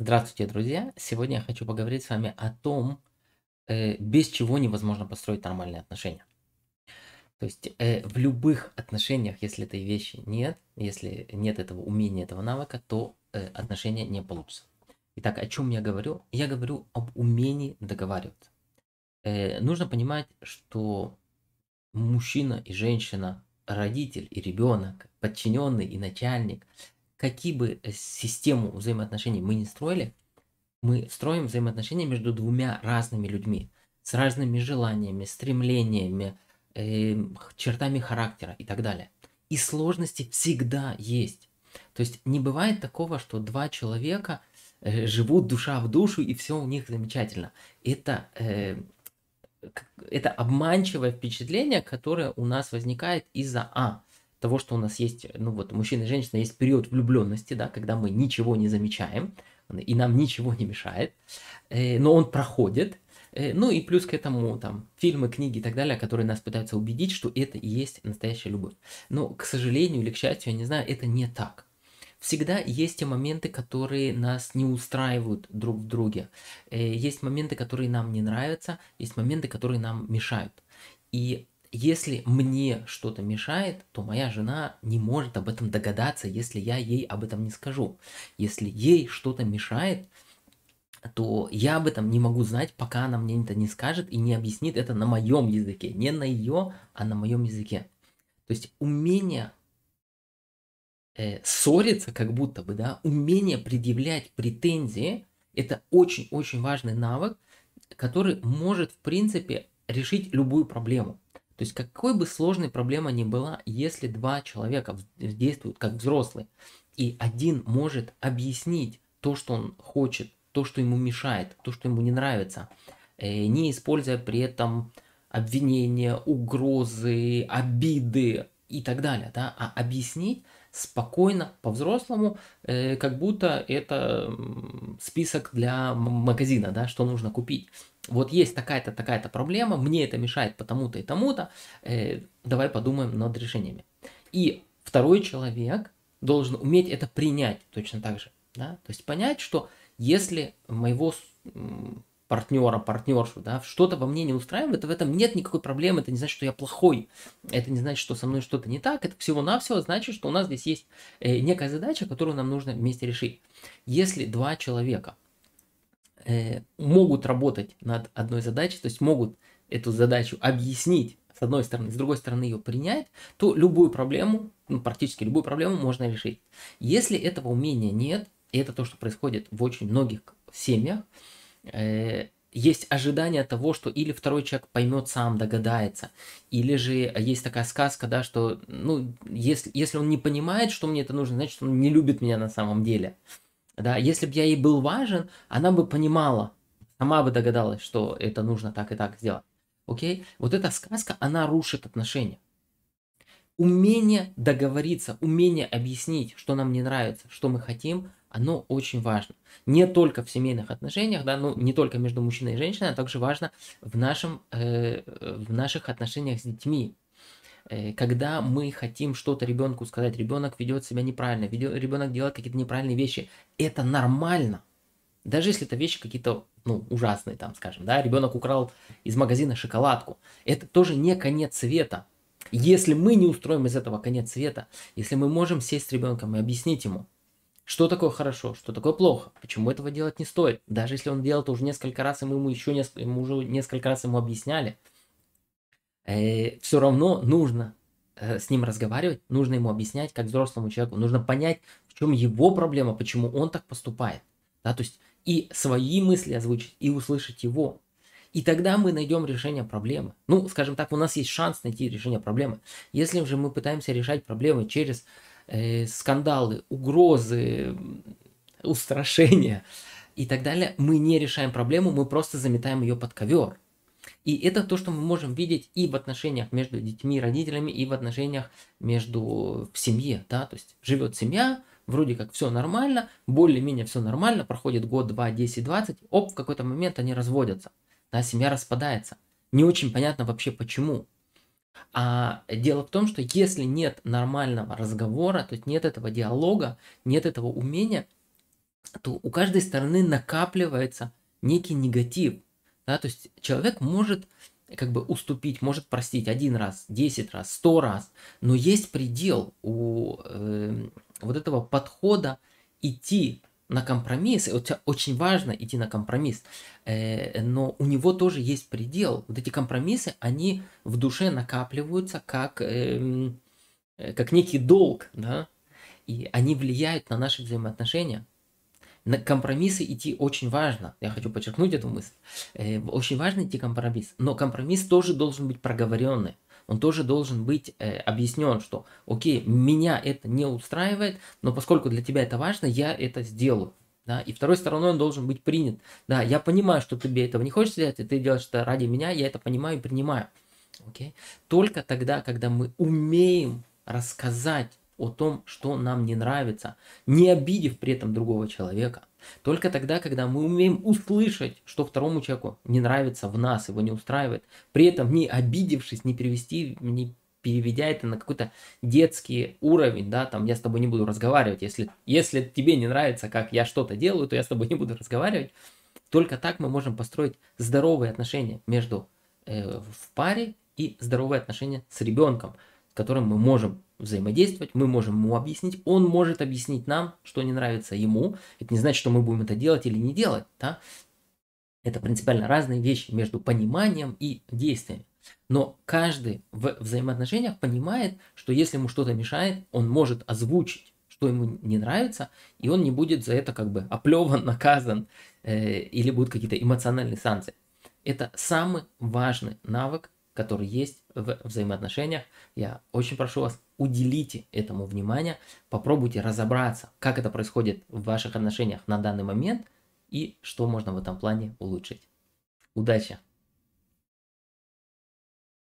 Здравствуйте, друзья! Сегодня я хочу поговорить с вами о том, э, без чего невозможно построить нормальные отношения. То есть э, в любых отношениях, если этой вещи нет, если нет этого умения, этого навыка, то э, отношения не получатся. Итак, о чем я говорю? Я говорю об умении договариваться. Э, нужно понимать, что мужчина и женщина, родитель и ребенок, подчиненный и начальник – какие бы э, систему взаимоотношений мы не строили, мы строим взаимоотношения между двумя разными людьми, с разными желаниями, стремлениями, э, чертами характера и так далее. И сложности всегда есть. То есть не бывает такого, что два человека э, живут душа в душу и все у них замечательно. Это, э, это обманчивое впечатление, которое у нас возникает из-за А того, что у нас есть, ну вот, мужчина и женщина, есть период влюбленности, да, когда мы ничего не замечаем, и нам ничего не мешает, э, но он проходит, э, ну и плюс к этому там фильмы, книги и так далее, которые нас пытаются убедить, что это и есть настоящая любовь. Но, к сожалению или к счастью, я не знаю, это не так. Всегда есть те моменты, которые нас не устраивают друг в друге. Э, есть моменты, которые нам не нравятся, есть моменты, которые нам мешают. И если мне что-то мешает, то моя жена не может об этом догадаться, если я ей об этом не скажу. Если ей что-то мешает, то я об этом не могу знать, пока она мне это не скажет и не объяснит это на моем языке. Не на ее, а на моем языке. То есть умение э, ссориться, как будто бы, да, умение предъявлять претензии, это очень-очень важный навык, который может, в принципе, решить любую проблему. То есть какой бы сложной проблема ни была, если два человека действуют как взрослые, и один может объяснить то, что он хочет, то, что ему мешает, то, что ему не нравится, э, не используя при этом обвинения, угрозы, обиды и так далее, да, а объяснить спокойно, по-взрослому, э, как будто это список для магазина, да, что нужно купить. Вот есть такая-то, такая-то проблема, мне это мешает потому-то и тому-то, э, давай подумаем над решениями. И второй человек должен уметь это принять точно так же, да, то есть понять, что если моего партнера, партнершу, да, что-то во мне не устраивает, в этом нет никакой проблемы, это не значит, что я плохой, это не значит, что со мной что-то не так, это всего-навсего значит, что у нас здесь есть э, некая задача, которую нам нужно вместе решить. Если два человека э, могут работать над одной задачей, то есть могут эту задачу объяснить, с одной стороны, с другой стороны ее принять, то любую проблему, ну, практически любую проблему можно решить. Если этого умения нет, и это то, что происходит в очень многих семьях, э, есть ожидание того, что или второй человек поймет сам, догадается, или же есть такая сказка, да, что, ну, если, если он не понимает, что мне это нужно, значит, он не любит меня на самом деле. Да, если бы я ей был важен, она бы понимала, сама бы догадалась, что это нужно так и так сделать. Окей? Вот эта сказка, она рушит отношения умение договориться, умение объяснить, что нам не нравится, что мы хотим, оно очень важно. Не только в семейных отношениях, да, ну не только между мужчиной и женщиной, а также важно в, нашем, э, в наших отношениях с детьми. Э, когда мы хотим что-то ребенку сказать, ребенок ведет себя неправильно, ведет, ребенок делает какие-то неправильные вещи, это нормально. Даже если это вещи какие-то ну, ужасные, там, скажем, да, ребенок украл из магазина шоколадку, это тоже не конец света если мы не устроим из этого конец света, если мы можем сесть с ребенком и объяснить ему, что такое хорошо, что такое плохо, почему этого делать не стоит, даже если он делал это уже несколько раз, и мы ему еще несколько, ему уже несколько раз ему объясняли, э, все равно нужно э, с ним разговаривать, нужно ему объяснять, как взрослому человеку, нужно понять, в чем его проблема, почему он так поступает, да, то есть и свои мысли озвучить, и услышать его, и тогда мы найдем решение проблемы. Ну, скажем так, у нас есть шанс найти решение проблемы. Если же мы пытаемся решать проблемы через э, скандалы, угрозы, устрашения и так далее, мы не решаем проблему, мы просто заметаем ее под ковер. И это то, что мы можем видеть и в отношениях между детьми и родителями, и в отношениях между в семье, да, то есть живет семья, вроде как все нормально, более-менее все нормально, проходит год, два, десять, двадцать, оп, в какой-то момент они разводятся да, семья распадается. Не очень понятно вообще почему. А дело в том, что если нет нормального разговора, то есть нет этого диалога, нет этого умения, то у каждой стороны накапливается некий негатив. Да? То есть человек может как бы уступить, может простить один раз, десять раз, сто раз, но есть предел у э, вот этого подхода идти на компромисс, и вот очень важно идти на компромисс, э, но у него тоже есть предел. Вот эти компромиссы, они в душе накапливаются как, эм, э, как некий долг, да, и они влияют на наши взаимоотношения. На компромиссы идти очень важно. Я хочу подчеркнуть эту мысль. Э, очень важно идти компромисс. Но компромисс тоже должен быть проговоренный он тоже должен быть э, объяснен, что, окей, меня это не устраивает, но поскольку для тебя это важно, я это сделаю. Да, и второй стороной он должен быть принят. Да, я понимаю, что тебе этого не хочешь делать, и ты делаешь это ради меня, я это понимаю и принимаю. Okay? Только тогда, когда мы умеем рассказать о том, что нам не нравится, не обидев при этом другого человека. Только тогда, когда мы умеем услышать, что второму человеку не нравится в нас, его не устраивает, при этом не обидевшись, не перевести, не переведя это на какой-то детский уровень, да, там я с тобой не буду разговаривать, если, если тебе не нравится, как я что-то делаю, то я с тобой не буду разговаривать. Только так мы можем построить здоровые отношения между э, в паре и здоровые отношения с ребенком, с которым мы можем взаимодействовать, мы можем ему объяснить, он может объяснить нам, что не нравится ему. Это не значит, что мы будем это делать или не делать, да? Это принципиально разные вещи между пониманием и действиями. Но каждый в взаимоотношениях понимает, что если ему что-то мешает, он может озвучить, что ему не нравится, и он не будет за это как бы оплеван, наказан э, или будут какие-то эмоциональные санкции. Это самый важный навык который есть в взаимоотношениях. Я очень прошу вас, уделите этому внимание, попробуйте разобраться, как это происходит в ваших отношениях на данный момент и что можно в этом плане улучшить. Удачи!